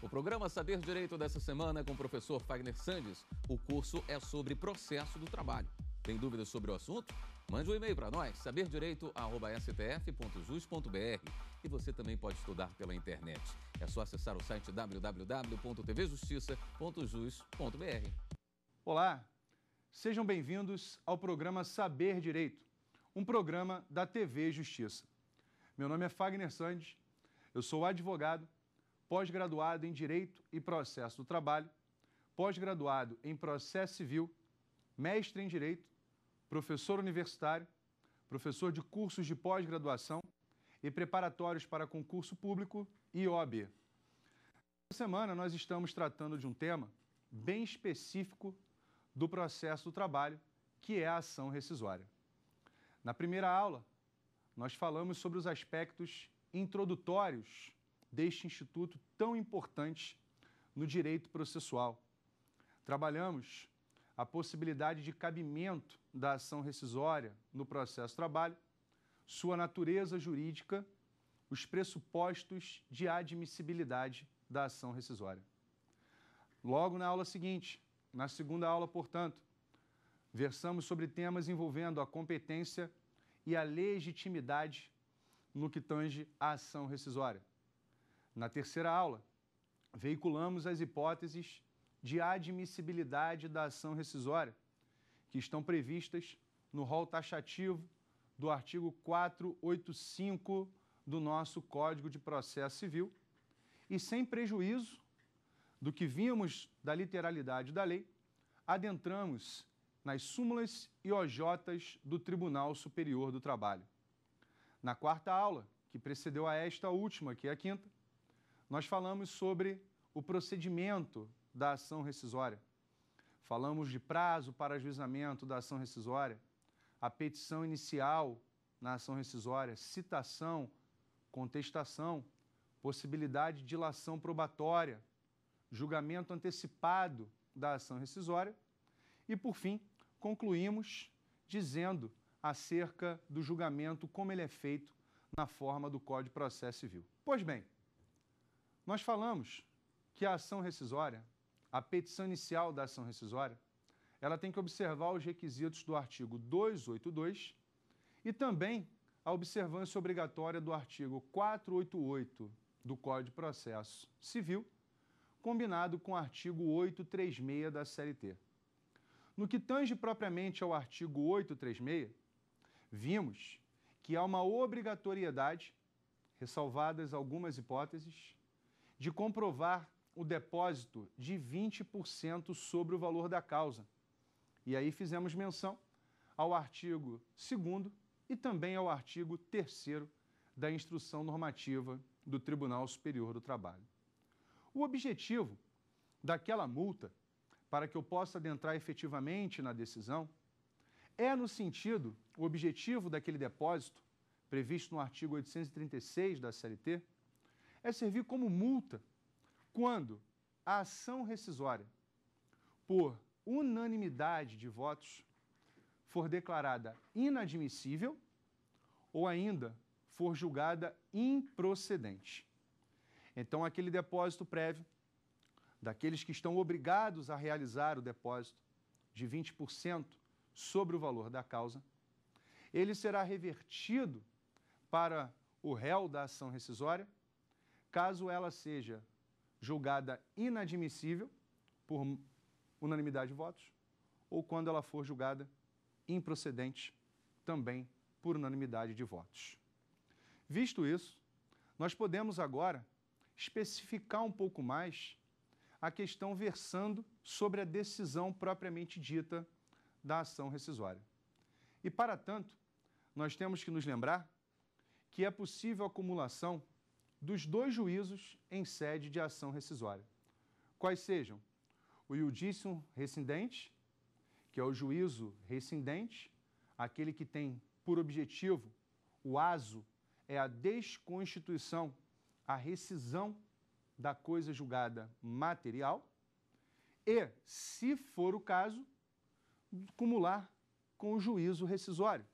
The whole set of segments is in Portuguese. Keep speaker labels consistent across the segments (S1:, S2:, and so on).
S1: O programa Saber Direito dessa semana é com o professor Fagner Sandes. O curso é sobre processo do trabalho. Tem dúvidas sobre o assunto? Mande um e-mail para nós, saberdireito.stf.jus.br. E você também pode estudar pela internet. É só acessar o site www.tvjustiça.jus.br. Olá, sejam bem-vindos ao programa Saber Direito, um programa da TV Justiça. Meu nome é Fagner Sandes, eu sou advogado pós-graduado em Direito e Processo do Trabalho, pós-graduado em Processo Civil, mestre em Direito, professor universitário, professor de cursos de pós-graduação e preparatórios para concurso público e OAB. Essa semana nós estamos tratando de um tema bem específico do processo do trabalho, que é a ação rescisória. Na primeira aula, nós falamos sobre os aspectos introdutórios deste instituto tão importante no direito processual. Trabalhamos a possibilidade de cabimento da ação rescisória no processo trabalho, sua natureza jurídica, os pressupostos de admissibilidade da ação rescisória. Logo na aula seguinte, na segunda aula, portanto, versamos sobre temas envolvendo a competência e a legitimidade no que tange à ação rescisória. Na terceira aula, veiculamos as hipóteses de admissibilidade da ação rescisória, que estão previstas no rol taxativo do artigo 485 do nosso Código de Processo Civil, e sem prejuízo do que vimos da literalidade da lei, adentramos nas súmulas e OJs do Tribunal Superior do Trabalho. Na quarta aula, que precedeu a esta última, que é a quinta, nós falamos sobre o procedimento da ação rescisória. Falamos de prazo para ajuizamento da ação rescisória, a petição inicial na ação rescisória, citação, contestação, possibilidade de dilação probatória, julgamento antecipado da ação rescisória e, por fim, concluímos dizendo acerca do julgamento como ele é feito na forma do Código de Processo Civil. Pois bem, nós falamos que a ação rescisória, a petição inicial da ação rescisória, ela tem que observar os requisitos do artigo 282 e também a observância obrigatória do artigo 488 do Código de Processo Civil, combinado com o artigo 836 da CLT. No que tange propriamente ao artigo 836, vimos que há uma obrigatoriedade, ressalvadas algumas hipóteses, de comprovar o depósito de 20% sobre o valor da causa. E aí fizemos menção ao artigo 2 e também ao artigo 3 da Instrução Normativa do Tribunal Superior do Trabalho. O objetivo daquela multa, para que eu possa adentrar efetivamente na decisão, é no sentido, o objetivo daquele depósito, previsto no artigo 836 da CLT, é servir como multa quando a ação rescisória, por unanimidade de votos, for declarada inadmissível ou ainda for julgada improcedente. Então, aquele depósito prévio, daqueles que estão obrigados a realizar o depósito de 20% sobre o valor da causa, ele será revertido para o réu da ação rescisória caso ela seja julgada inadmissível por unanimidade de votos, ou quando ela for julgada improcedente também por unanimidade de votos. Visto isso, nós podemos agora especificar um pouco mais a questão versando sobre a decisão propriamente dita da ação rescisória. E, para tanto, nós temos que nos lembrar que é possível acumulação dos dois juízos em sede de ação rescisória, quais sejam o iudicium rescindente, que é o juízo rescindente, aquele que tem por objetivo o aso, é a desconstituição, a rescisão da coisa julgada material, e, se for o caso, cumular com o juízo rescisório,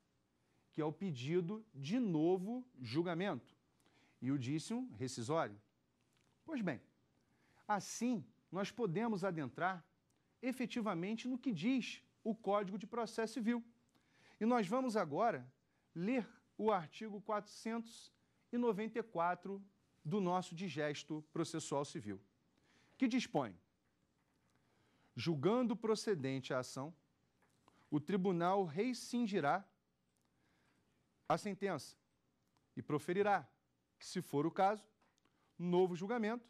S1: que é o pedido de novo julgamento e o dízimo rescisório. Pois bem, assim nós podemos adentrar efetivamente no que diz o Código de Processo Civil. E nós vamos agora ler o artigo 494 do nosso digesto processual civil, que dispõe: julgando procedente a ação, o tribunal rescindirá a sentença e proferirá se for o caso, novo julgamento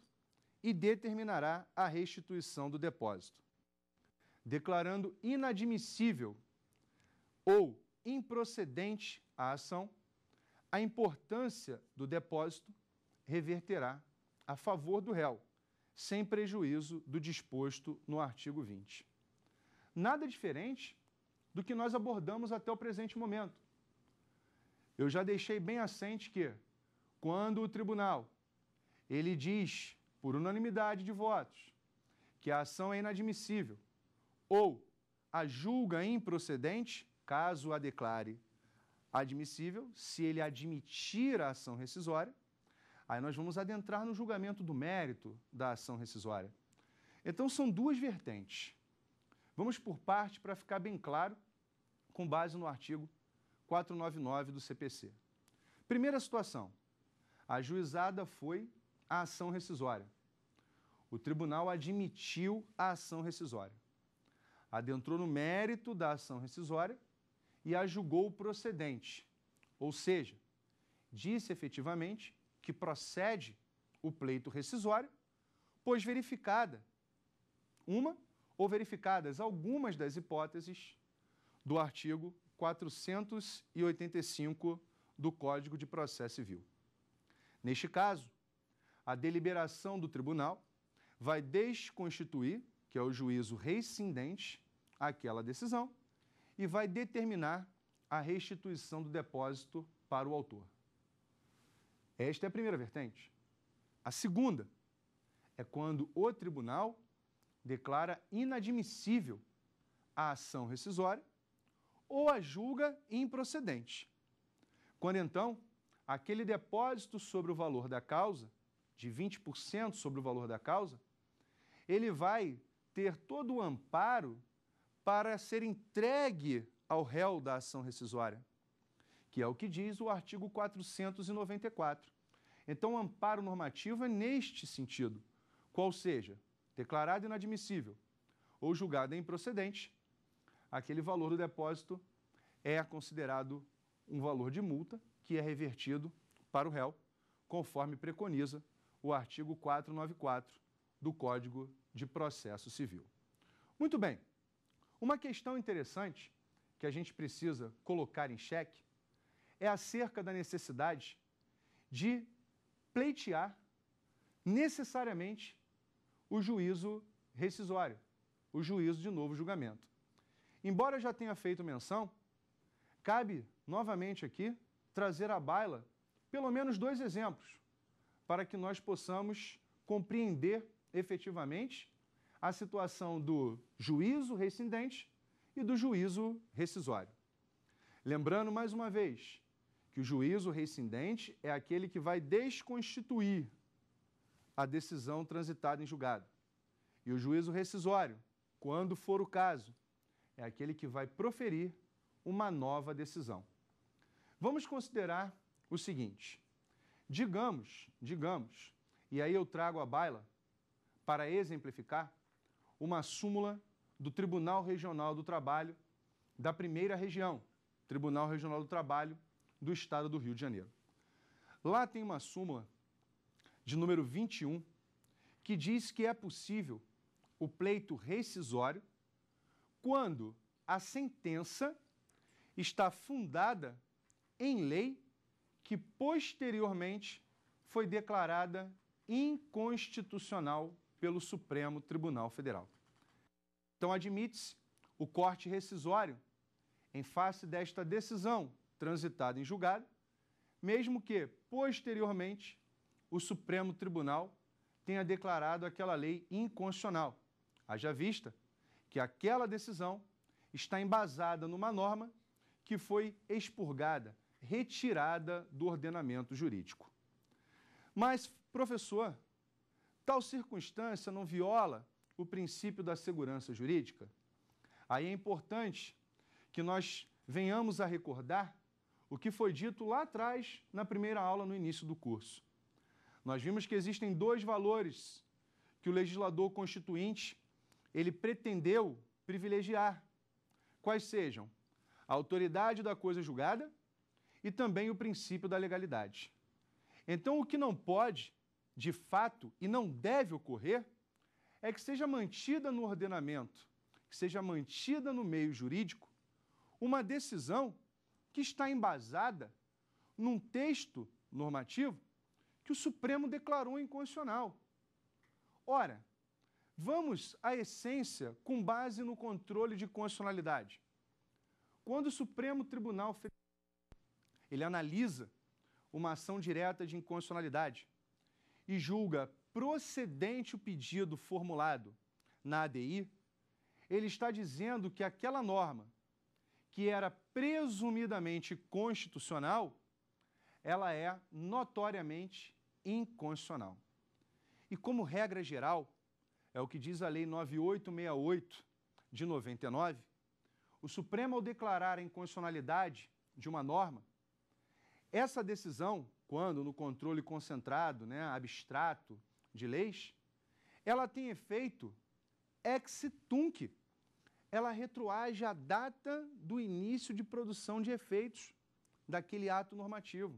S1: e determinará a restituição do depósito, declarando inadmissível ou improcedente a ação, a importância do depósito reverterá a favor do réu, sem prejuízo do disposto no artigo 20. Nada diferente do que nós abordamos até o presente momento. Eu já deixei bem assente que quando o tribunal ele diz, por unanimidade de votos, que a ação é inadmissível ou a julga improcedente, caso a declare admissível, se ele admitir a ação rescisória, aí nós vamos adentrar no julgamento do mérito da ação rescisória. Então são duas vertentes. Vamos por parte para ficar bem claro, com base no artigo 499 do CPC. Primeira situação, Ajuizada foi a ação rescisória. O tribunal admitiu a ação rescisória. Adentrou no mérito da ação rescisória e a julgou procedente, ou seja, disse efetivamente que procede o pleito rescisório, pois verificada uma ou verificadas algumas das hipóteses do artigo 485 do Código de Processo Civil. Neste caso, a deliberação do tribunal vai desconstituir, que é o juízo rescindente, aquela decisão e vai determinar a restituição do depósito para o autor. Esta é a primeira vertente. A segunda é quando o tribunal declara inadmissível a ação rescisória ou a julga improcedente. Quando então aquele depósito sobre o valor da causa, de 20% sobre o valor da causa, ele vai ter todo o amparo para ser entregue ao réu da ação rescisória, que é o que diz o artigo 494. Então, o amparo normativo é neste sentido, qual seja, declarado inadmissível ou julgado improcedente, aquele valor do depósito é considerado um valor de multa que é revertido para o réu, conforme preconiza o artigo 494 do Código de Processo Civil. Muito bem, uma questão interessante que a gente precisa colocar em xeque é acerca da necessidade de pleitear necessariamente o juízo rescisório, o juízo de novo julgamento. Embora eu já tenha feito menção, cabe novamente aqui trazer à baila pelo menos dois exemplos, para que nós possamos compreender efetivamente a situação do juízo rescindente e do juízo rescisório. Lembrando mais uma vez que o juízo rescindente é aquele que vai desconstituir a decisão transitada em julgado. E o juízo rescisório, quando for o caso, é aquele que vai proferir uma nova decisão. Vamos considerar o seguinte: digamos, digamos, e aí eu trago a baila para exemplificar uma súmula do Tribunal Regional do Trabalho da primeira região, Tribunal Regional do Trabalho do Estado do Rio de Janeiro. Lá tem uma súmula de número 21 que diz que é possível o pleito rescisório quando a sentença está fundada em lei que posteriormente foi declarada inconstitucional pelo Supremo Tribunal Federal. Então, admite-se o corte rescisório em face desta decisão transitada em julgado, mesmo que, posteriormente, o Supremo Tribunal tenha declarado aquela lei inconstitucional, haja vista que aquela decisão está embasada numa norma que foi expurgada, retirada do ordenamento jurídico. Mas, professor, tal circunstância não viola o princípio da segurança jurídica? Aí é importante que nós venhamos a recordar o que foi dito lá atrás, na primeira aula, no início do curso. Nós vimos que existem dois valores que o legislador constituinte ele pretendeu privilegiar. Quais sejam a autoridade da coisa julgada e também o princípio da legalidade. Então, o que não pode, de fato, e não deve ocorrer, é que seja mantida no ordenamento, que seja mantida no meio jurídico, uma decisão que está embasada num texto normativo que o Supremo declarou inconstitucional. Ora, vamos à essência com base no controle de constitucionalidade. Quando o Supremo Tribunal Federal ele analisa uma ação direta de inconstitucionalidade e julga procedente o pedido formulado na ADI, ele está dizendo que aquela norma, que era presumidamente constitucional, ela é notoriamente inconstitucional. E como regra geral, é o que diz a Lei 9868 de 99, o Supremo, ao declarar a inconstitucionalidade de uma norma, essa decisão, quando no controle concentrado, né, abstrato de leis, ela tem efeito ex tunc. Ela retroage a data do início de produção de efeitos daquele ato normativo.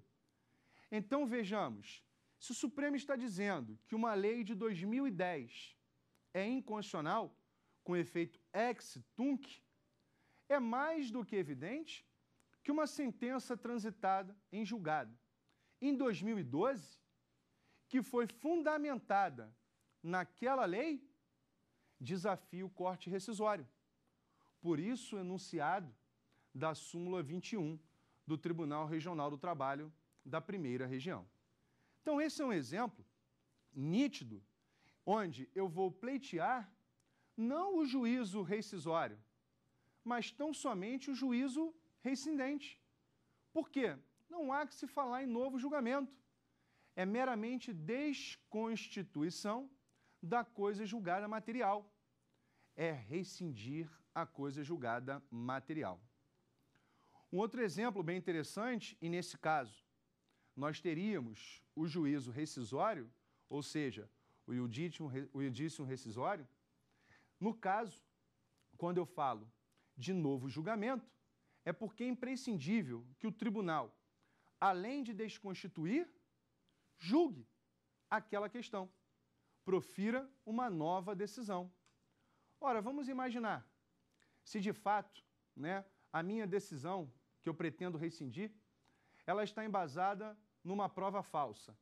S1: Então vejamos, se o Supremo está dizendo que uma lei de 2010 é inconstitucional, com efeito ex tunc, é mais do que evidente que uma sentença transitada em julgado em 2012, que foi fundamentada naquela lei, desafia o corte rescisório. Por isso, o enunciado da súmula 21 do Tribunal Regional do Trabalho da Primeira Região. Então, esse é um exemplo nítido onde eu vou pleitear não o juízo rescisório, mas tão somente o juízo reincidente. Por quê? Não há que se falar em novo julgamento. É meramente desconstituição da coisa julgada material. É rescindir a coisa julgada material. Um outro exemplo bem interessante, e nesse caso, nós teríamos o juízo rescisório, ou seja, o judicium, rescisório, no caso, quando eu falo de novo julgamento, é porque é imprescindível que o tribunal, além de desconstituir, julgue aquela questão, profira uma nova decisão. Ora, vamos imaginar se de fato né, a minha decisão, que eu pretendo rescindir, ela está embasada numa prova falsa.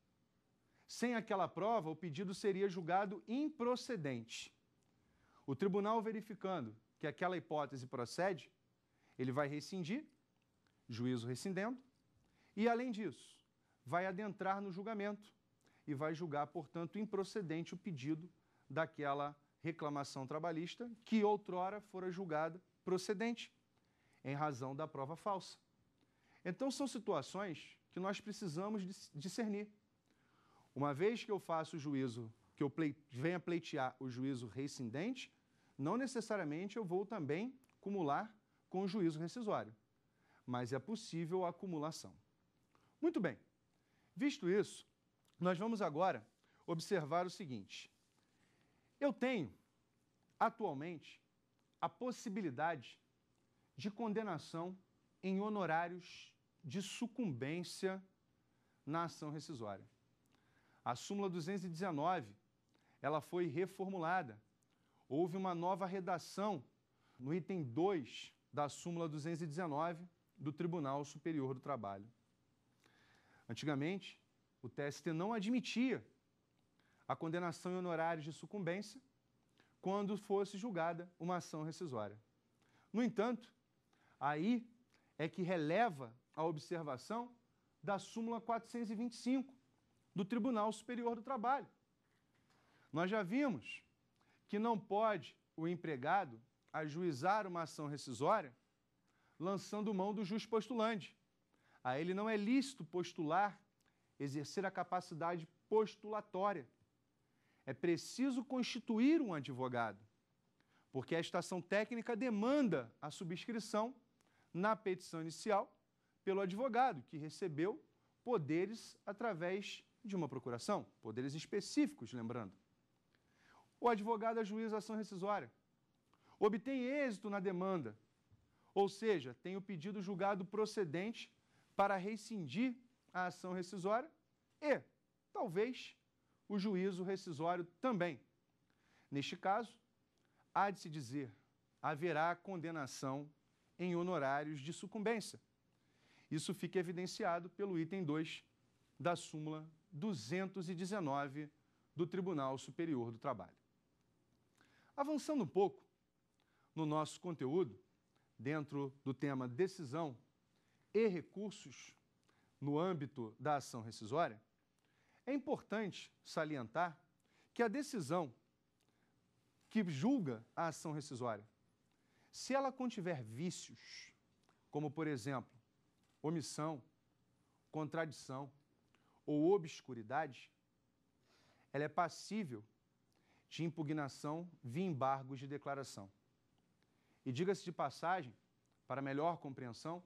S1: Sem aquela prova, o pedido seria julgado improcedente. O tribunal, verificando que aquela hipótese procede, ele vai rescindir, juízo rescindendo, e além disso, vai adentrar no julgamento e vai julgar, portanto, improcedente o pedido daquela reclamação trabalhista que outrora fora julgada procedente, em razão da prova falsa. Então, são situações que nós precisamos discernir. Uma vez que eu faço o juízo, que eu venha pleitear o juízo rescindente, não necessariamente eu vou também cumular com o juízo rescisório, mas é possível a acumulação. Muito bem, visto isso, nós vamos agora observar o seguinte. Eu tenho, atualmente, a possibilidade de condenação em honorários de sucumbência na ação rescisória. A súmula 219, ela foi reformulada. Houve uma nova redação no item 2 da súmula 219 do Tribunal Superior do Trabalho. Antigamente, o TST não admitia a condenação em honorários de sucumbência quando fosse julgada uma ação rescisória. No entanto, aí é que releva a observação da súmula 425 do Tribunal Superior do Trabalho. Nós já vimos que não pode o empregado ajuizar uma ação rescisória lançando mão do juiz postulante. A ele não é lícito postular, exercer a capacidade postulatória. É preciso constituir um advogado, porque a estação técnica demanda a subscrição na petição inicial pelo advogado, que recebeu poderes através de uma procuração, poderes específicos, lembrando. O advogado ajuiza a ação rescisória obtém êxito na demanda, ou seja, tem o pedido julgado procedente para rescindir a ação rescisória e, talvez, o juízo rescisório também. Neste caso, há de se dizer, haverá condenação em honorários de sucumbência. Isso fica evidenciado pelo item 2 da súmula 219 do Tribunal Superior do Trabalho. Avançando um pouco, no nosso conteúdo, dentro do tema decisão e recursos no âmbito da ação rescisória, é importante salientar que a decisão que julga a ação rescisória, se ela contiver vícios, como por exemplo, omissão, contradição ou obscuridade, ela é passível de impugnação via embargos de declaração. E diga-se de passagem, para melhor compreensão,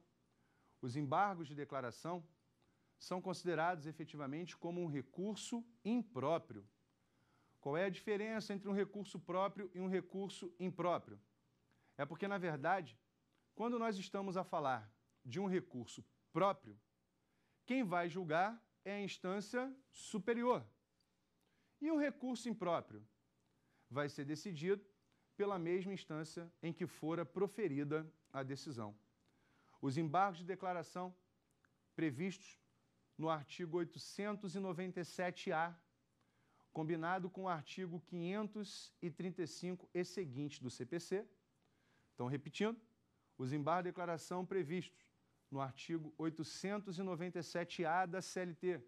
S1: os embargos de declaração são considerados efetivamente como um recurso impróprio. Qual é a diferença entre um recurso próprio e um recurso impróprio? É porque, na verdade, quando nós estamos a falar de um recurso próprio, quem vai julgar é a instância superior. E um recurso impróprio vai ser decidido pela mesma instância em que fora proferida a decisão. Os embargos de declaração previstos no artigo 897-A, combinado com o artigo 535 e seguinte do CPC. Então, repetindo, os embargos de declaração previstos no artigo 897-A da CLT,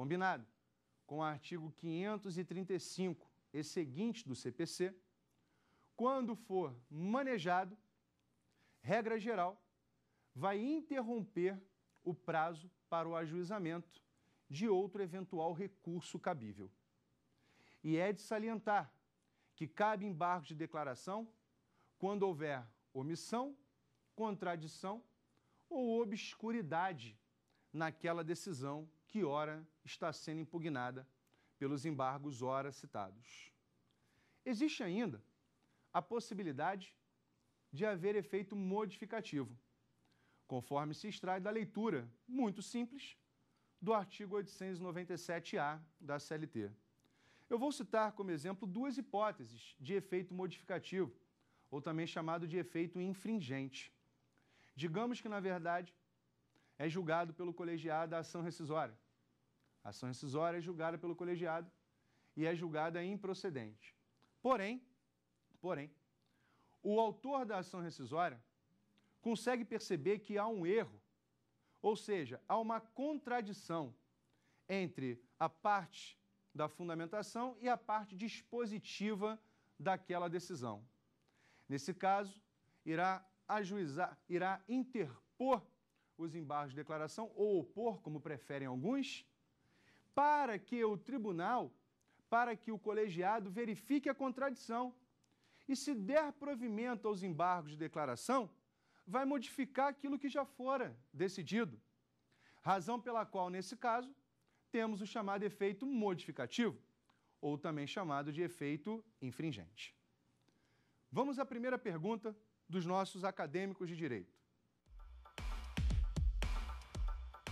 S1: combinado com o artigo 535 e seguinte do CPC, quando for manejado, regra geral, vai interromper o prazo para o ajuizamento de outro eventual recurso cabível. E é de salientar que cabe embargo de declaração quando houver omissão, contradição ou obscuridade naquela decisão que ora está sendo impugnada pelos embargos ora citados. Existe ainda a possibilidade de haver efeito modificativo, conforme se extrai da leitura, muito simples, do artigo 897-A da CLT. Eu vou citar como exemplo duas hipóteses de efeito modificativo, ou também chamado de efeito infringente. Digamos que, na verdade, é julgado pelo colegiado a ação rescisória. A ação rescisória é julgada pelo colegiado e é julgada improcedente. Porém, Porém, o autor da ação rescisória consegue perceber que há um erro, ou seja, há uma contradição entre a parte da fundamentação e a parte dispositiva daquela decisão. Nesse caso, irá ajuizar, irá interpor os embargos de declaração ou opor, como preferem alguns, para que o tribunal, para que o colegiado verifique a contradição e, se der provimento aos embargos de declaração, vai modificar aquilo que já fora decidido. Razão pela qual, nesse caso, temos o chamado efeito modificativo, ou também chamado de efeito infringente. Vamos à primeira pergunta dos nossos acadêmicos de direito.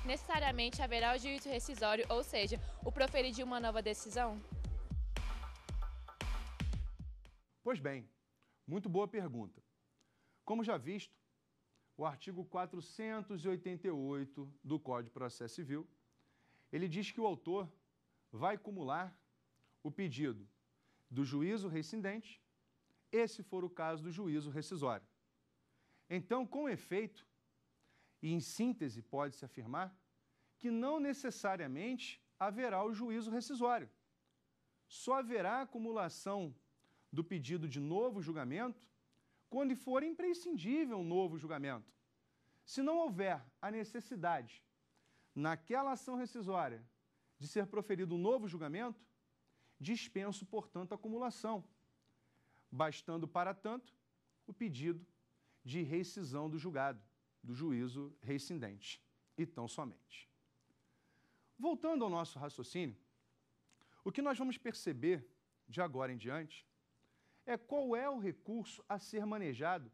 S1: Necessariamente haverá o direito rescisório, ou seja, o proferir de uma nova decisão? Pois bem, muito boa pergunta. Como já visto, o artigo 488 do Código de Processo Civil, ele diz que o autor vai acumular o pedido do juízo rescindente, esse se for o caso do juízo rescisório. Então, com efeito, e em síntese pode-se afirmar, que não necessariamente haverá o juízo rescisório. Só haverá acumulação do pedido de novo julgamento quando for imprescindível um novo julgamento. Se não houver a necessidade, naquela ação rescisória, de ser proferido um novo julgamento, dispenso, portanto, a acumulação, bastando, para tanto, o pedido de rescisão do julgado, do juízo rescindente, e tão somente. Voltando ao nosso raciocínio, o que nós vamos perceber de agora em diante é qual é o recurso a ser manejado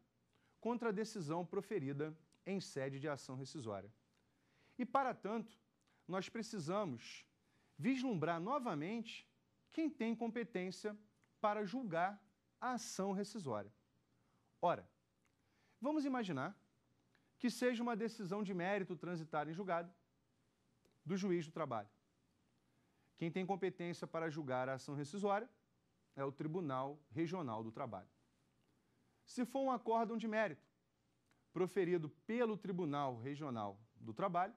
S1: contra a decisão proferida em sede de ação rescisória. E, para tanto, nós precisamos vislumbrar novamente quem tem competência para julgar a ação rescisória. Ora, vamos imaginar que seja uma decisão de mérito transitada em julgado do juiz do trabalho. Quem tem competência para julgar a ação rescisória é o Tribunal Regional do Trabalho. Se for um acórdão de mérito proferido pelo Tribunal Regional do Trabalho,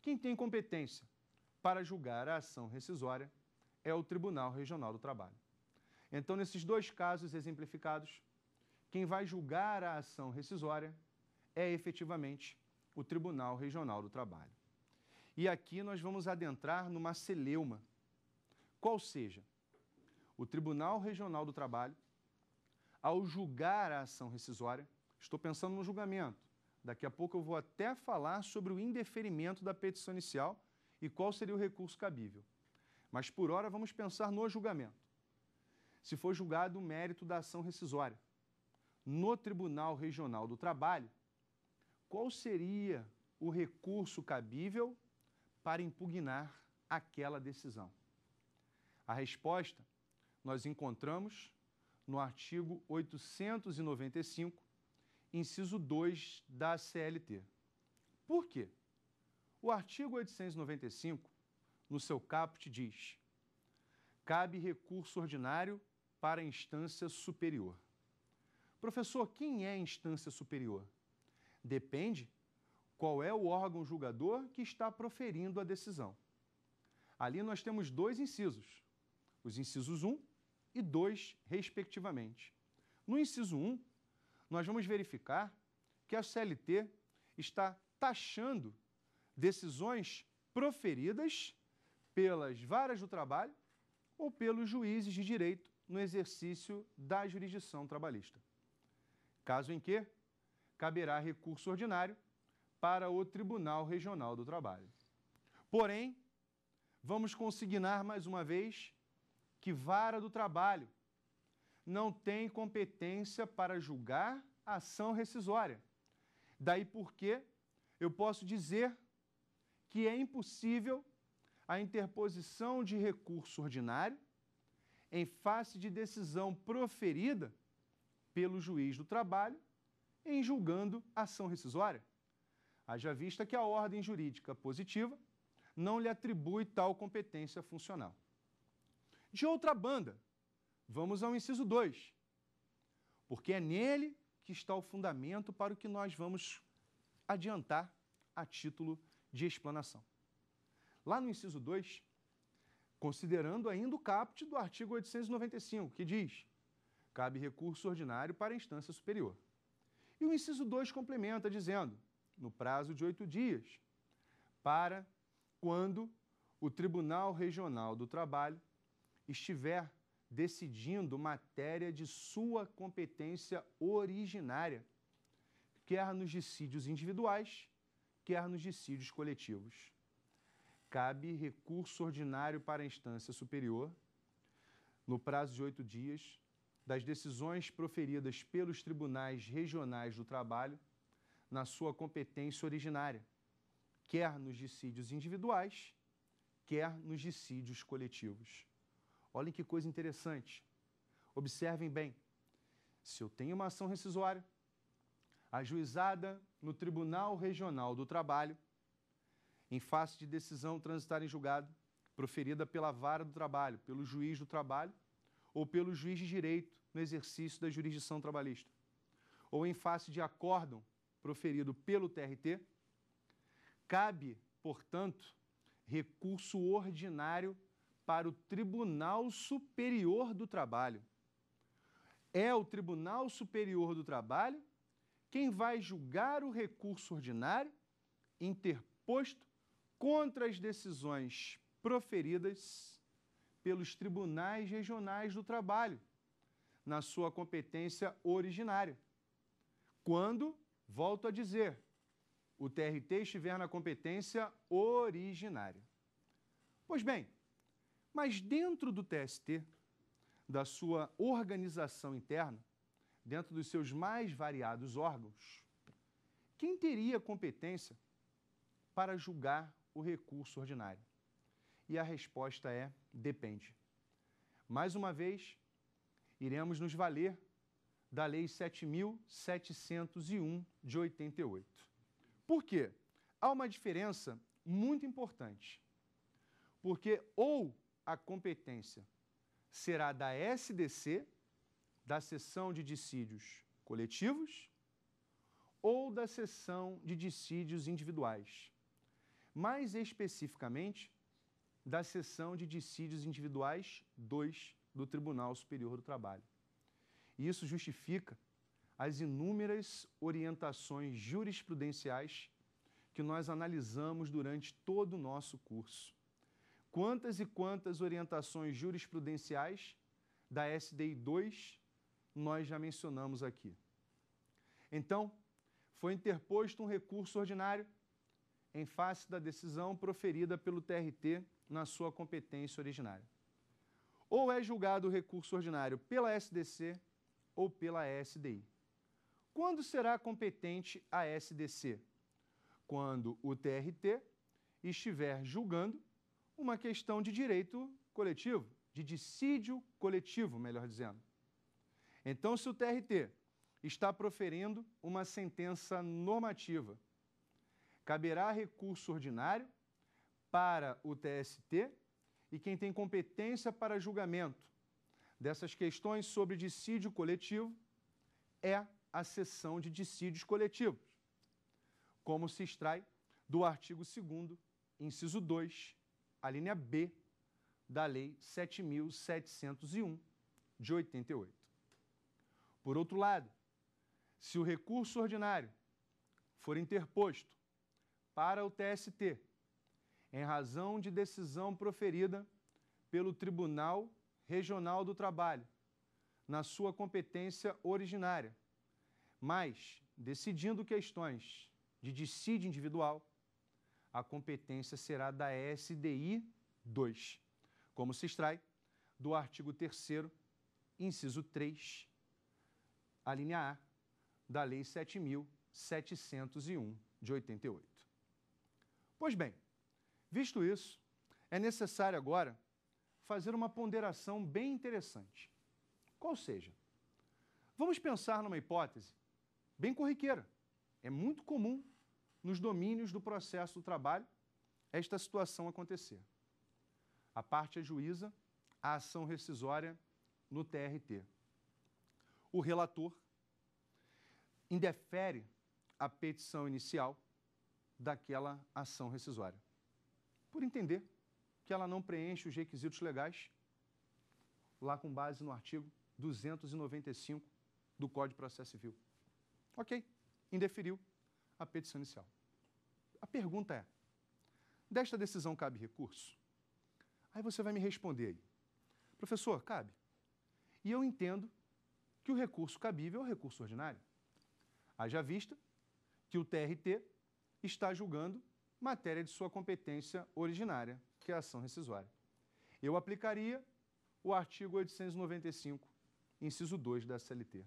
S1: quem tem competência para julgar a ação rescisória é o Tribunal Regional do Trabalho. Então, nesses dois casos exemplificados, quem vai julgar a ação rescisória é efetivamente o Tribunal Regional do Trabalho. E aqui nós vamos adentrar numa celeuma, qual seja, o Tribunal Regional do Trabalho, ao julgar a ação rescisória, estou pensando no julgamento. Daqui a pouco eu vou até falar sobre o indeferimento da petição inicial e qual seria o recurso cabível. Mas por hora vamos pensar no julgamento. Se for julgado o mérito da ação rescisória no Tribunal Regional do Trabalho, qual seria o recurso cabível para impugnar aquela decisão? A resposta nós encontramos no artigo 895, inciso 2 da CLT. Por quê? O artigo 895, no seu caput, diz: cabe recurso ordinário para a instância superior. Professor, quem é a instância superior? Depende qual é o órgão julgador que está proferindo a decisão. Ali nós temos dois incisos: os incisos 1 e 2, respectivamente. No inciso 1, nós vamos verificar que a CLT está taxando decisões proferidas pelas varas do trabalho ou pelos juízes de direito no exercício da jurisdição trabalhista. Caso em que, caberá recurso ordinário para o Tribunal Regional do Trabalho. Porém, vamos consignar mais uma vez que vara do trabalho não tem competência para julgar a ação rescisória. Daí porque eu posso dizer que é impossível a interposição de recurso ordinário em face de decisão proferida pelo juiz do trabalho em julgando ação rescisória. Haja vista que a ordem jurídica positiva não lhe atribui tal competência funcional de outra banda. Vamos ao inciso 2. Porque é nele que está o fundamento para o que nós vamos adiantar a título de explanação. Lá no inciso 2, considerando ainda o caput do artigo 895, que diz: cabe recurso ordinário para a instância superior. E o inciso 2 complementa dizendo: no prazo de oito dias, para quando o Tribunal Regional do Trabalho estiver decidindo matéria de sua competência originária, quer nos dissídios individuais, quer nos dissídios coletivos. Cabe recurso ordinário para a instância superior, no prazo de oito dias, das decisões proferidas pelos tribunais regionais do trabalho na sua competência originária, quer nos dissídios individuais, quer nos dissídios coletivos. Olhem que coisa interessante. Observem bem. Se eu tenho uma ação rescisória ajuizada no Tribunal Regional do Trabalho, em face de decisão transitar em julgado, proferida pela vara do trabalho, pelo juiz do trabalho ou pelo juiz de direito no exercício da jurisdição trabalhista, ou em face de acórdão proferido pelo TRT, cabe, portanto, recurso ordinário para o Tribunal Superior do Trabalho. É o Tribunal Superior do Trabalho quem vai julgar o recurso ordinário interposto contra as decisões proferidas pelos tribunais regionais do trabalho, na sua competência originária. Quando, volto a dizer, o TRT estiver na competência originária. Pois bem, mas dentro do TST, da sua organização interna, dentro dos seus mais variados órgãos, quem teria competência para julgar o recurso ordinário? E a resposta é: depende. Mais uma vez, iremos nos valer da Lei 7.701 de 88. Por quê? Há uma diferença muito importante. Porque ou a competência será da SDC, da sessão de dissídios coletivos ou da sessão de dissídios individuais. Mais especificamente, da sessão de dissídios individuais 2 do Tribunal Superior do Trabalho. E isso justifica as inúmeras orientações jurisprudenciais que nós analisamos durante todo o nosso curso quantas e quantas orientações jurisprudenciais da SDI 2 nós já mencionamos aqui. Então, foi interposto um recurso ordinário em face da decisão proferida pelo TRT na sua competência originária. Ou é julgado o recurso ordinário pela SDC ou pela SDI. Quando será competente a SDC? Quando o TRT estiver julgando uma questão de direito coletivo, de dissídio coletivo, melhor dizendo. Então, se o TRT está proferindo uma sentença normativa, caberá recurso ordinário para o TST e quem tem competência para julgamento dessas questões sobre dissídio coletivo é a sessão de dissídios coletivos, como se extrai do artigo 2 inciso 2 a linha B da Lei 7.701, de 88. Por outro lado, se o recurso ordinário for interposto para o TST em razão de decisão proferida pelo Tribunal Regional do Trabalho, na sua competência originária, mas decidindo questões de dissídio individual, a competência será da SDI 2, como se extrai do artigo 3 inciso 3, a linha A, da Lei 7.701, de 88. Pois bem, visto isso, é necessário agora fazer uma ponderação bem interessante. Qual seja, vamos pensar numa hipótese bem corriqueira. É muito comum nos domínios do processo do trabalho, esta situação acontecer. A parte ajuiza é a ação rescisória no TRT. O relator indefere a petição inicial daquela ação rescisória, por entender que ela não preenche os requisitos legais, lá com base no artigo 295 do Código de Processo Civil. Ok, indeferiu a petição inicial. A pergunta é: desta decisão cabe recurso? Aí você vai me responder aí, professor, cabe. E eu entendo que o recurso cabível é o recurso ordinário. Haja vista que o TRT está julgando matéria de sua competência originária, que é a ação rescisória. Eu aplicaria o artigo 895, inciso 2 da CLT.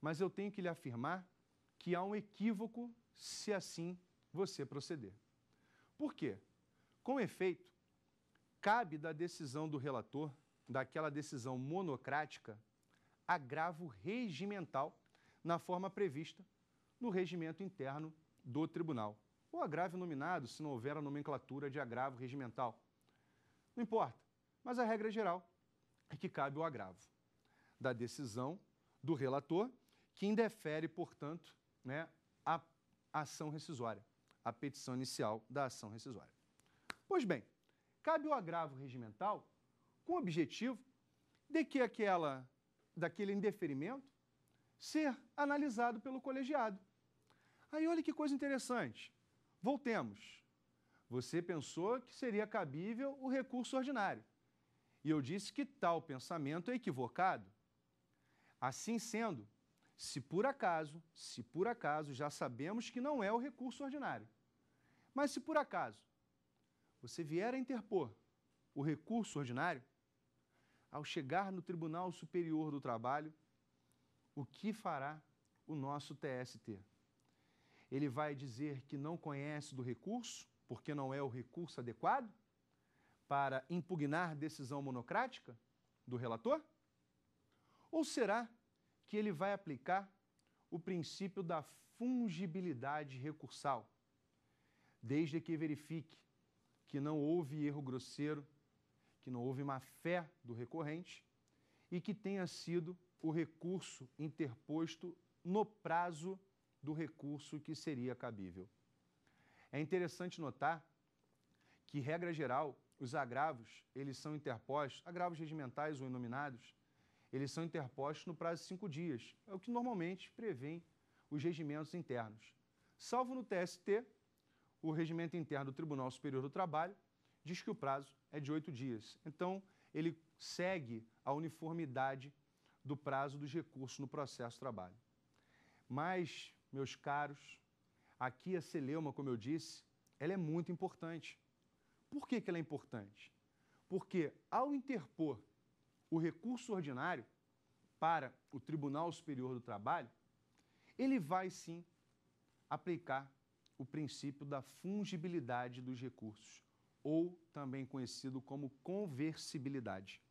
S1: Mas eu tenho que lhe afirmar que há um equívoco se assim você proceder. Por quê? Com efeito, cabe da decisão do relator, daquela decisão monocrática, agravo regimental na forma prevista no regimento interno do tribunal. Ou agravo é nominado, se não houver a nomenclatura de agravo regimental. Não importa, mas a regra geral é que cabe o agravo da decisão do relator, que indefere, portanto, né, a ação rescisória, a petição inicial da ação rescisória. Pois bem, cabe o agravo regimental com o objetivo de que aquela, daquele indeferimento ser analisado pelo colegiado. Aí olha que coisa interessante. Voltemos. Você pensou que seria cabível o recurso ordinário. E eu disse que tal pensamento é equivocado. Assim sendo, se por acaso, se por acaso, já sabemos que não é o recurso ordinário, mas se por acaso você vier a interpor o recurso ordinário, ao chegar no Tribunal Superior do Trabalho, o que fará o nosso TST? Ele vai dizer que não conhece do recurso, porque não é o recurso adequado para impugnar decisão monocrática do relator? Ou será que que ele vai aplicar o princípio da fungibilidade recursal, desde que verifique que não houve erro grosseiro, que não houve má fé do recorrente e que tenha sido o recurso interposto no prazo do recurso que seria cabível. É interessante notar que, regra geral, os agravos, eles são interpostos, agravos regimentais ou inominados, eles são interpostos no prazo de cinco dias, é o que normalmente prevêem os regimentos internos. Salvo no TST, o regimento interno do Tribunal Superior do Trabalho diz que o prazo é de oito dias. Então, ele segue a uniformidade do prazo dos recursos no processo trabalho. Mas, meus caros, aqui a celeuma, como eu disse, ela é muito importante. Por que, que ela é importante? Porque ao interpor o recurso ordinário para o Tribunal Superior do Trabalho, ele vai sim aplicar o princípio da fungibilidade dos recursos, ou também conhecido como conversibilidade.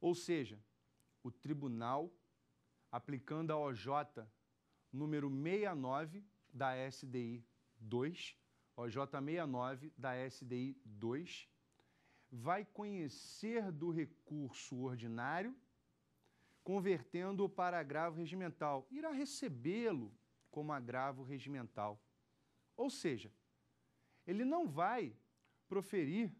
S1: Ou seja, o tribunal, aplicando a OJ número 69 da SDI 2, OJ 69 da SDI 2, vai conhecer do recurso ordinário, convertendo-o para agravo regimental, irá recebê-lo como agravo regimental. Ou seja, ele não vai proferir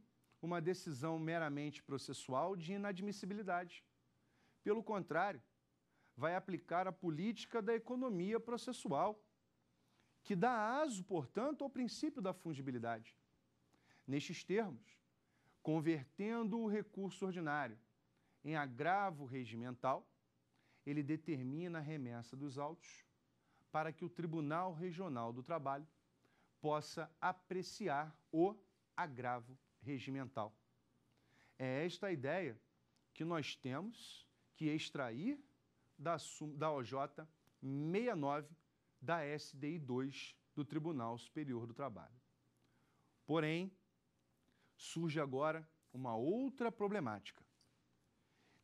S1: uma decisão meramente processual de inadmissibilidade. Pelo contrário, vai aplicar a política da economia processual, que dá aso, portanto, ao princípio da fungibilidade. Nestes termos, convertendo o recurso ordinário em agravo regimental, ele determina a remessa dos autos para que o Tribunal Regional do Trabalho possa apreciar o agravo regimental. É esta a ideia que nós temos que extrair da, da OJ 69 da SDI 2 do Tribunal Superior do Trabalho. Porém, surge agora uma outra problemática.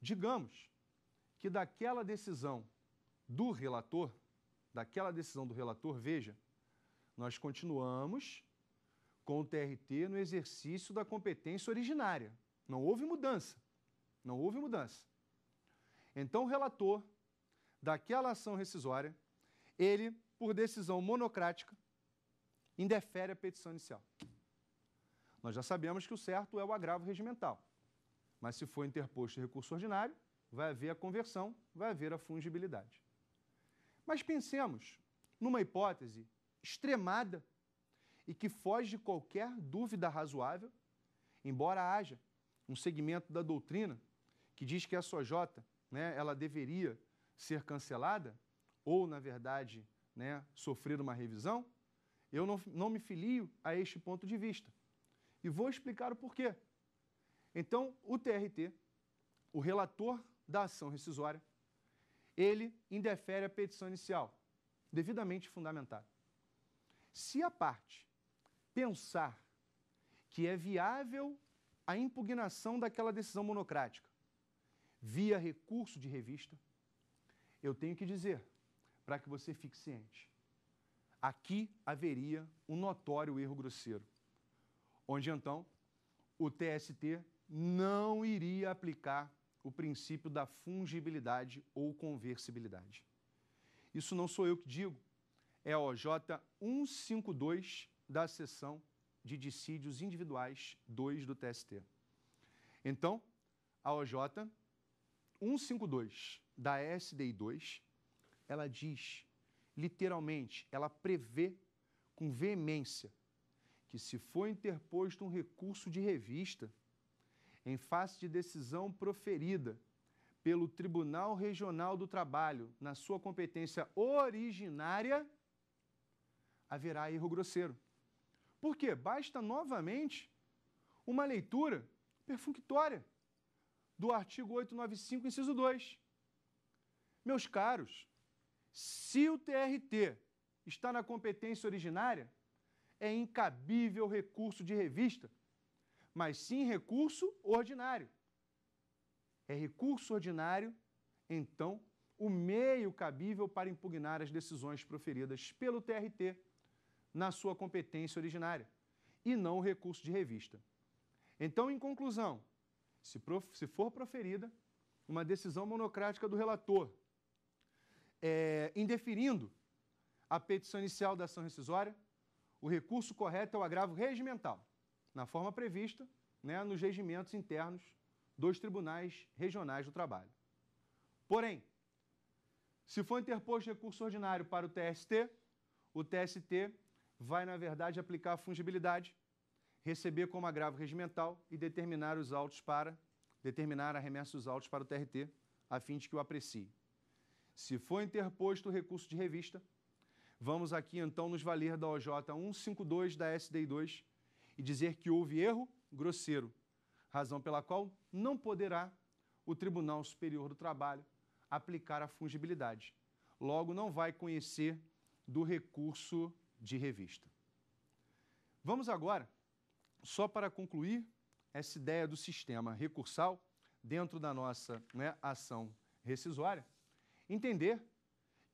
S1: Digamos que daquela decisão do relator, daquela decisão do relator, veja, nós continuamos com o TRT no exercício da competência originária. Não houve mudança. Não houve mudança. Então, o relator daquela ação rescisória, ele, por decisão monocrática, indefere a petição inicial. Nós já sabemos que o certo é o agravo regimental. Mas se for interposto recurso ordinário, vai haver a conversão, vai haver a fungibilidade. Mas pensemos numa hipótese extremada e que foge de qualquer dúvida razoável, embora haja um segmento da doutrina que diz que a SOJ né, ela deveria ser cancelada ou, na verdade, né, sofrer uma revisão, eu não, não me filio a este ponto de vista. E vou explicar o porquê. Então, o TRT, o relator da ação rescisória, ele indefere a petição inicial, devidamente fundamentada. Se a parte pensar que é viável a impugnação daquela decisão monocrática via recurso de revista, eu tenho que dizer, para que você fique ciente, aqui haveria um notório erro grosseiro onde então o TST não iria aplicar o princípio da fungibilidade ou conversibilidade. Isso não sou eu que digo, é a OJ 152 da seção de dissídios individuais 2 do TST. Então, a OJ 152 da SDI 2, ela diz, literalmente, ela prevê com veemência que, se for interposto um recurso de revista em face de decisão proferida pelo Tribunal Regional do Trabalho na sua competência originária, haverá erro grosseiro. Por quê? Basta novamente uma leitura perfunctória do artigo 895, inciso 2. Meus caros, se o TRT está na competência originária, é incabível recurso de revista, mas sim recurso ordinário. É recurso ordinário, então, o meio cabível para impugnar as decisões proferidas pelo TRT na sua competência originária, e não o recurso de revista. Então, em conclusão, se, prof... se for proferida uma decisão monocrática do relator, é, indeferindo a petição inicial da ação rescisória, o recurso correto é o agravo regimental, na forma prevista né, nos regimentos internos dos tribunais regionais do trabalho. Porém, se for interposto recurso ordinário para o TST, o TST vai, na verdade, aplicar a fungibilidade, receber como agravo regimental e determinar os autos para determinar a remessa dos autos para o TRT, a fim de que o aprecie. Se for interposto recurso de revista, Vamos aqui então nos valer da OJ 152 da SDI2 e dizer que houve erro grosseiro, razão pela qual não poderá o Tribunal Superior do Trabalho aplicar a fungibilidade. Logo, não vai conhecer do recurso de revista. Vamos agora, só para concluir essa ideia do sistema recursal dentro da nossa né, ação rescisória, entender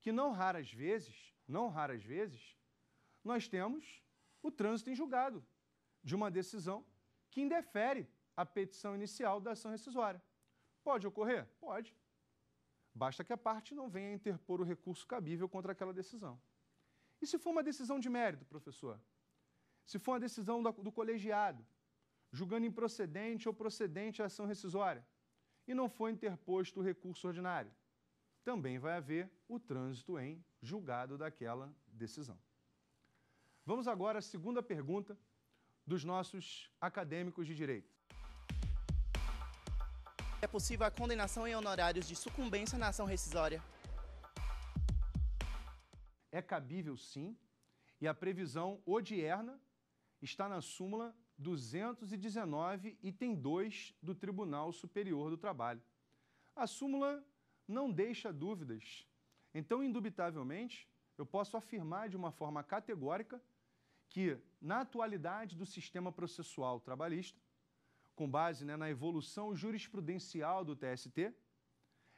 S1: que não raras vezes não raras vezes, nós temos o trânsito em julgado de uma decisão que indefere a petição inicial da ação rescisória. Pode ocorrer? Pode. Basta que a parte não venha interpor o recurso cabível contra aquela decisão. E se for uma decisão de mérito, professor? Se for uma decisão do colegiado, julgando improcedente ou procedente a ação rescisória, e não foi interposto o recurso ordinário? também vai haver o trânsito em julgado daquela decisão. Vamos agora à segunda pergunta dos nossos acadêmicos de direito. É possível a condenação em honorários de sucumbência na ação rescisória? É cabível sim, e a previsão odierna está na súmula 219, item 2 do Tribunal Superior do Trabalho. A súmula não deixa dúvidas. Então, indubitavelmente, eu posso afirmar de uma forma categórica que, na atualidade do sistema processual trabalhista, com base né, na evolução jurisprudencial do TST,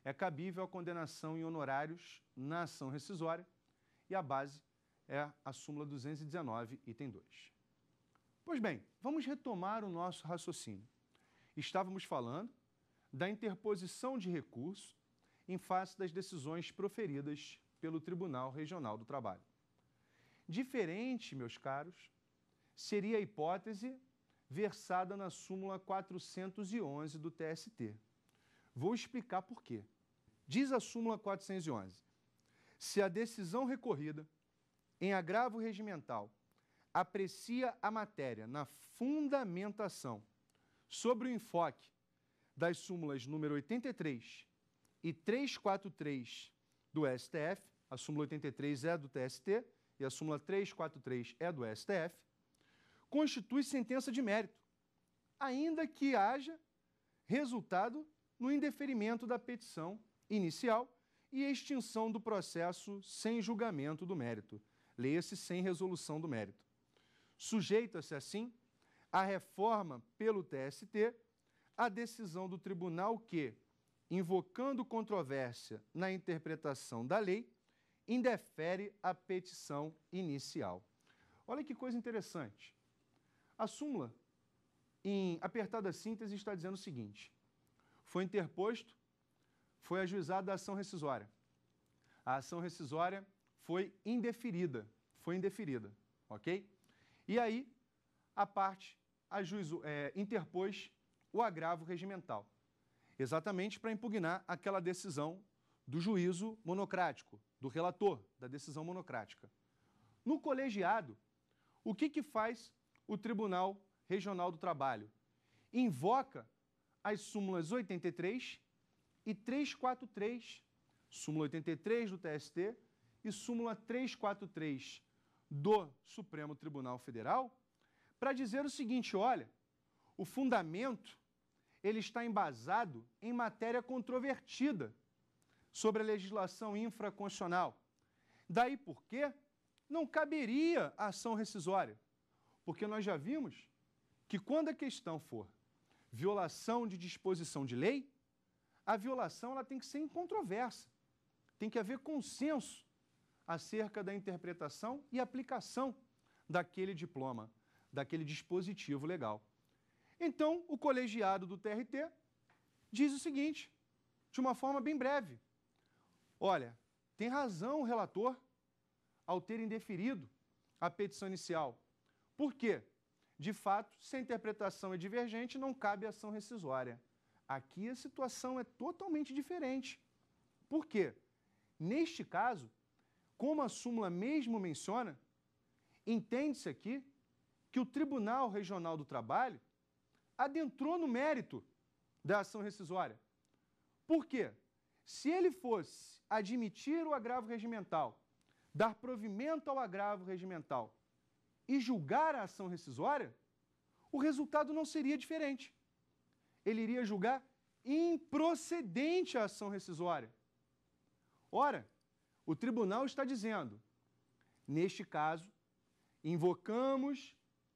S1: é cabível a condenação em honorários na ação rescisória e a base é a súmula 219, item 2. Pois bem, vamos retomar o nosso raciocínio. Estávamos falando da interposição de recurso em face das decisões proferidas pelo Tribunal Regional do Trabalho. Diferente, meus caros, seria a hipótese versada na súmula 411 do TST. Vou explicar por quê. Diz a súmula 411: se a decisão recorrida em agravo regimental aprecia a matéria na fundamentação sobre o enfoque das súmulas número 83 e 343 do STF, a súmula 83 é do TST e a súmula 343 é do STF, constitui sentença de mérito, ainda que haja resultado no indeferimento da petição inicial e extinção do processo sem julgamento do mérito, leia-se sem resolução do mérito. Sujeita-se, assim, à reforma pelo TST a decisão do tribunal que, invocando controvérsia na interpretação da lei, indefere a petição inicial. Olha que coisa interessante. A súmula, em apertada síntese, está dizendo o seguinte: foi interposto, foi ajuizada a ação rescisória. A ação rescisória foi indeferida, foi indeferida, ok? E aí, a parte ajuizo, é, interpôs o agravo regimental exatamente para impugnar aquela decisão do juízo monocrático, do relator da decisão monocrática. No colegiado, o que, que faz o Tribunal Regional do Trabalho? Invoca as súmulas 83 e 343, súmula 83 do TST e súmula 343 do Supremo Tribunal Federal, para dizer o seguinte: olha, o fundamento ele está embasado em matéria controvertida sobre a legislação infraconstitucional. Daí porque não caberia a ação rescisória, porque nós já vimos que quando a questão for violação de disposição de lei, a violação ela tem que ser incontroversa, tem que haver consenso acerca da interpretação e aplicação daquele diploma, daquele dispositivo legal. Então, o colegiado do TRT diz o seguinte, de uma forma bem breve: olha, tem razão o relator ao ter indeferido a petição inicial. Por quê? De fato, se a interpretação é divergente, não cabe ação rescisória. Aqui a situação é totalmente diferente. Por quê? Neste caso, como a súmula mesmo menciona, entende-se aqui que o Tribunal Regional do Trabalho adentrou no mérito da ação rescisória. Por quê? Se ele fosse admitir o agravo regimental, dar provimento ao agravo regimental e julgar a ação rescisória, o resultado não seria diferente. Ele iria julgar improcedente a ação rescisória. Ora, o tribunal está dizendo, neste caso, invocamos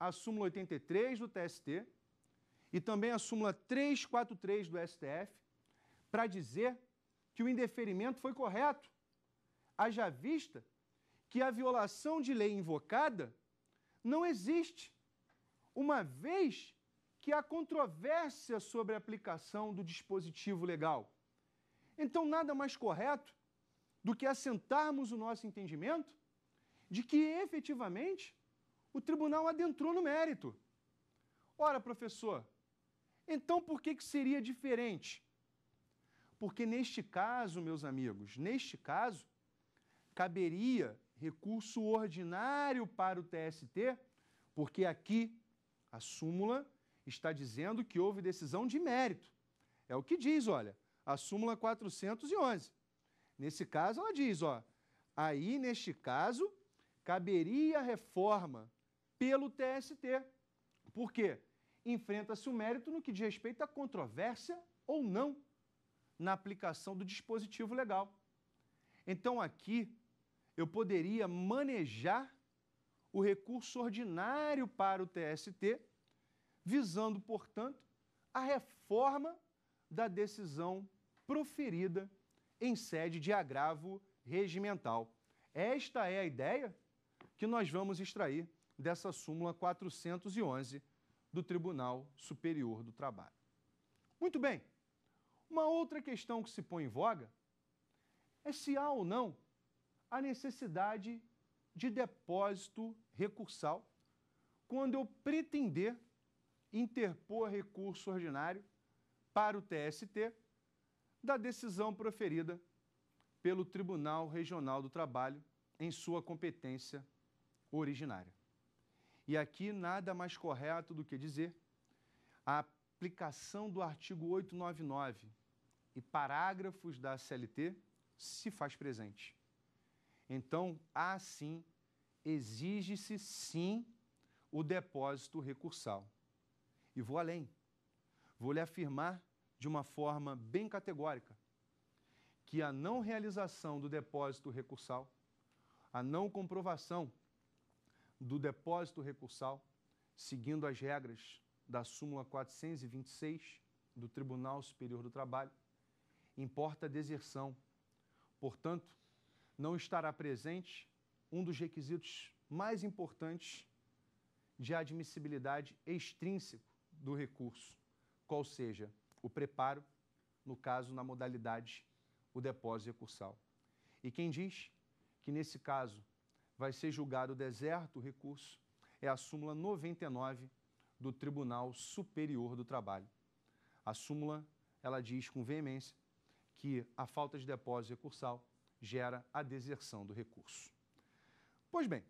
S1: a súmula 83 do TST, e também a súmula 343 do STF para dizer que o indeferimento foi correto, haja vista que a violação de lei invocada não existe, uma vez que há controvérsia sobre a aplicação do dispositivo legal. Então, nada mais correto do que assentarmos o nosso entendimento de que efetivamente o tribunal adentrou no mérito. Ora, professor, então por que, que seria diferente? Porque neste caso, meus amigos, neste caso, caberia recurso ordinário para o TST, porque aqui a súmula está dizendo que houve decisão de mérito. É o que diz, olha, a súmula 411. Nesse caso, ela diz, ó, aí, neste caso, caberia reforma pelo TST. Por quê? enfrenta-se o mérito no que diz respeito à controvérsia ou não na aplicação do dispositivo legal. Então aqui eu poderia manejar o recurso ordinário para o TST, visando, portanto, a reforma da decisão proferida em sede de agravo regimental. Esta é a ideia que nós vamos extrair dessa súmula 411 do Tribunal Superior do Trabalho. Muito bem, uma outra questão que se põe em voga é se há ou não a necessidade de depósito recursal quando eu pretender interpor recurso ordinário para o TST da decisão proferida pelo Tribunal Regional do Trabalho em sua competência originária. E aqui nada mais correto do que dizer a aplicação do artigo 899 e parágrafos da CLT se faz presente. Então, assim exige-se sim o depósito recursal. E vou além. Vou lhe afirmar de uma forma bem categórica que a não realização do depósito recursal, a não comprovação do depósito recursal, seguindo as regras da súmula 426 do Tribunal Superior do Trabalho, importa a deserção. Portanto, não estará presente um dos requisitos mais importantes de admissibilidade extrínseco do recurso, qual seja o preparo, no caso, na modalidade, o depósito recursal. E quem diz que, nesse caso, vai ser julgado o deserto, o recurso. É a súmula 99 do Tribunal Superior do Trabalho. A súmula, ela diz com veemência que a falta de depósito recursal gera a deserção do recurso. Pois bem,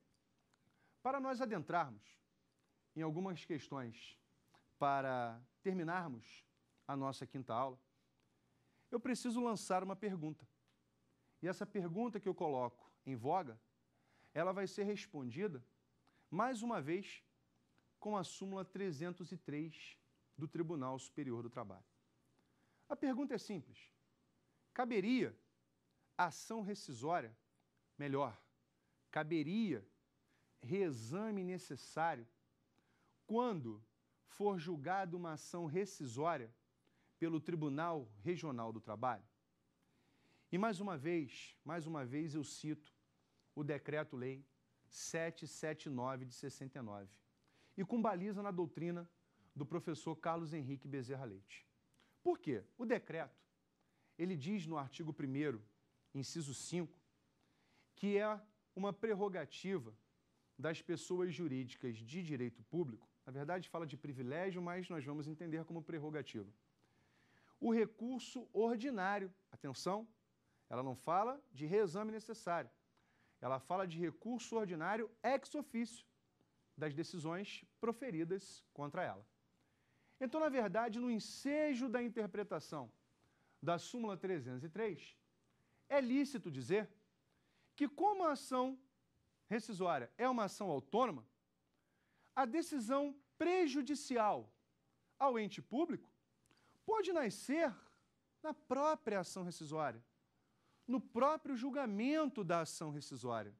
S1: para nós adentrarmos em algumas questões para terminarmos a nossa quinta aula, eu preciso lançar uma pergunta. E essa pergunta que eu coloco em voga ela vai ser respondida, mais uma vez, com a súmula 303 do Tribunal Superior do Trabalho. A pergunta é simples. Caberia ação rescisória? Melhor, caberia reexame necessário quando for julgada uma ação rescisória pelo Tribunal Regional do Trabalho? E mais uma vez, mais uma vez eu cito o Decreto-Lei 779 de 69 e com baliza na doutrina do professor Carlos Henrique Bezerra Leite. Por quê? O decreto, ele diz no artigo 1 inciso 5, que é uma prerrogativa das pessoas jurídicas de direito público, na verdade fala de privilégio, mas nós vamos entender como prerrogativa. O recurso ordinário, atenção, ela não fala de reexame necessário, ela fala de recurso ordinário ex officio das decisões proferidas contra ela. Então, na verdade, no ensejo da interpretação da súmula 303, é lícito dizer que, como a ação rescisória é uma ação autônoma, a decisão prejudicial ao ente público pode nascer na própria ação rescisória no próprio julgamento da ação rescisória.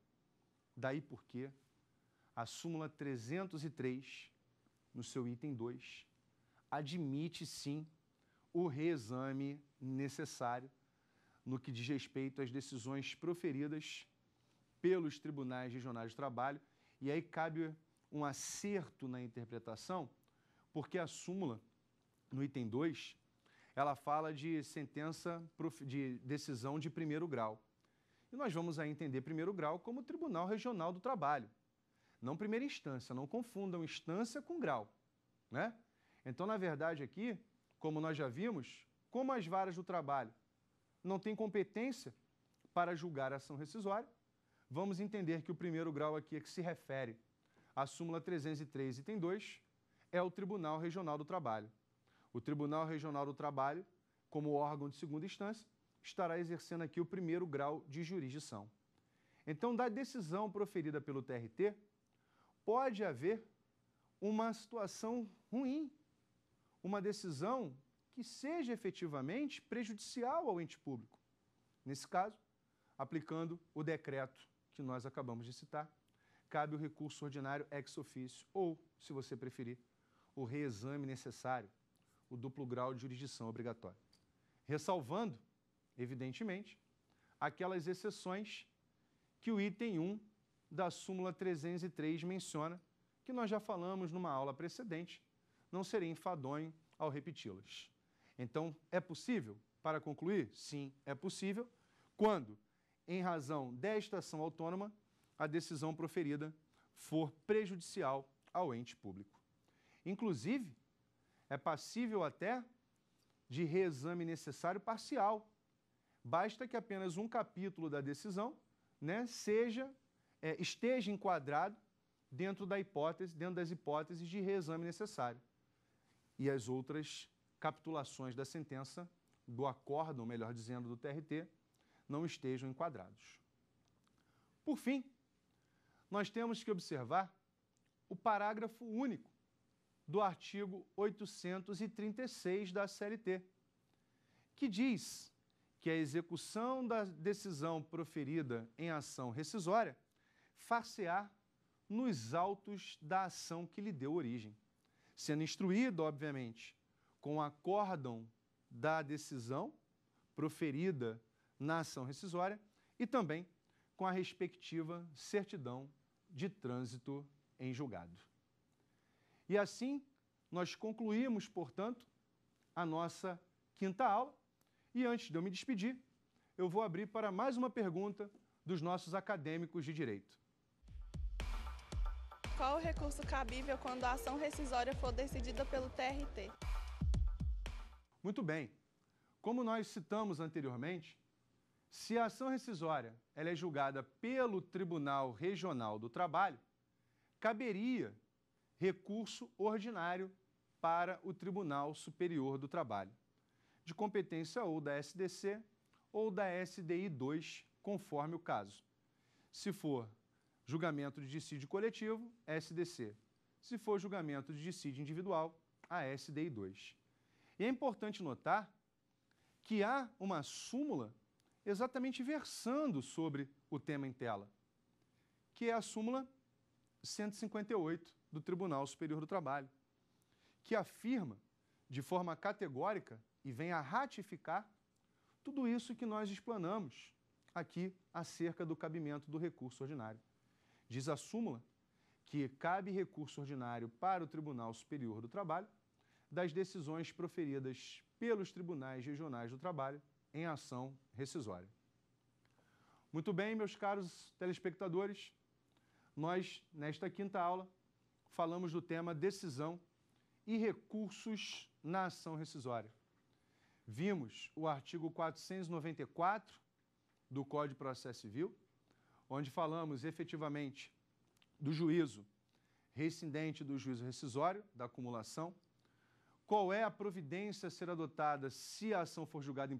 S1: Daí porque a súmula 303, no seu item 2, admite sim o reexame necessário no que diz respeito às decisões proferidas pelos tribunais regionais de trabalho, e aí cabe um acerto na interpretação, porque a súmula, no item 2, ela fala de sentença de decisão de primeiro grau. E nós vamos a entender primeiro grau como Tribunal Regional do Trabalho. Não primeira instância, não confundam instância com grau, né? Então, na verdade aqui, como nós já vimos, como as varas do trabalho não têm competência para julgar a ação rescisória, vamos entender que o primeiro grau aqui é que se refere à súmula 303, item 2, é o Tribunal Regional do Trabalho. O Tribunal Regional do Trabalho, como órgão de segunda instância, estará exercendo aqui o primeiro grau de jurisdição. Então, da decisão proferida pelo TRT, pode haver uma situação ruim, uma decisão que seja efetivamente prejudicial ao ente público. Nesse caso, aplicando o decreto que nós acabamos de citar, cabe o recurso ordinário ex officio ou, se você preferir, o reexame necessário o duplo grau de jurisdição obrigatória. Ressalvando, evidentemente, aquelas exceções que o item 1 da súmula 303 menciona, que nós já falamos numa aula precedente, não seria enfadonho ao repeti-las. Então, é possível? Para concluir, sim, é possível, quando, em razão desta ação autônoma, a decisão proferida for prejudicial ao ente público. Inclusive, é passível até de reexame necessário parcial. Basta que apenas um capítulo da decisão né, seja, é, esteja enquadrado dentro da hipótese, dentro das hipóteses de reexame necessário. E as outras capitulações da sentença, do acórdão, melhor dizendo, do TRT, não estejam enquadrados. Por fim, nós temos que observar o parágrafo único do artigo 836 da CLT, que diz que a execução da decisão proferida em ação rescisória far-se-á nos autos da ação que lhe deu origem, sendo instruído, obviamente, com o acórdão da decisão proferida na ação rescisória e também com a respectiva certidão de trânsito em julgado. E assim, nós concluímos, portanto, a nossa quinta aula. E antes de eu me despedir, eu vou abrir para mais uma pergunta dos nossos acadêmicos de direito. Qual o recurso cabível quando a ação rescisória for decidida pelo TRT? Muito bem. Como nós citamos anteriormente, se a ação rescisória ela é julgada pelo Tribunal Regional do Trabalho, caberia recurso ordinário para o Tribunal Superior do Trabalho, de competência ou da SDC ou da SDI 2, conforme o caso. Se for julgamento de dissídio coletivo, SDC. Se for julgamento de dissídio individual, a SDI 2. E é importante notar que há uma súmula exatamente versando sobre o tema em tela, que é a súmula 158 do Tribunal Superior do Trabalho, que afirma de forma categórica e vem a ratificar tudo isso que nós explanamos aqui acerca do cabimento do recurso ordinário. Diz a súmula que cabe recurso ordinário para o Tribunal Superior do Trabalho das decisões proferidas pelos tribunais regionais do trabalho em ação rescisória. Muito bem, meus caros telespectadores, nós, nesta quinta aula, falamos do tema decisão e recursos na ação rescisória. Vimos o artigo 494 do Código de Processo Civil, onde falamos efetivamente do juízo rescindente do juízo rescisório, da acumulação, qual é a providência a ser adotada se a ação for julgada, em,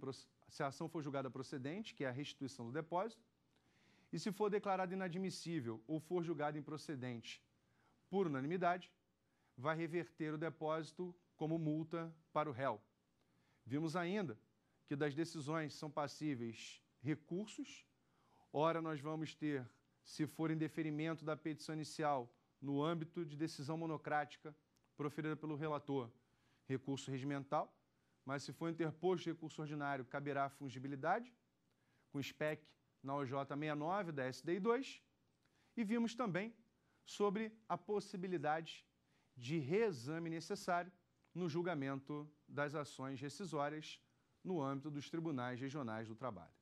S1: se a ação for julgada procedente, que é a restituição do depósito, e se for declarada inadmissível ou for julgada improcedente por unanimidade, vai reverter o depósito como multa para o réu. Vimos ainda que das decisões são passíveis recursos, ora nós vamos ter, se for em deferimento da petição inicial, no âmbito de decisão monocrática proferida pelo relator, recurso regimental, mas se for interposto recurso ordinário, caberá a fungibilidade, com SPEC na OJ 69 da SDI 2, e vimos também sobre a possibilidade de reexame necessário no julgamento das ações rescisórias no âmbito dos tribunais regionais do trabalho.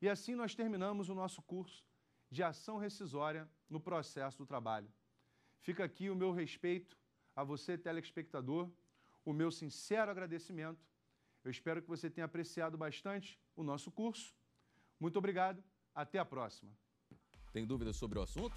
S1: E assim nós terminamos o nosso curso de ação rescisória no processo do trabalho. Fica aqui o meu respeito a você, telespectador, o meu sincero agradecimento. Eu espero que você tenha apreciado bastante o nosso curso. Muito obrigado, até a próxima. Tem dúvidas sobre o assunto?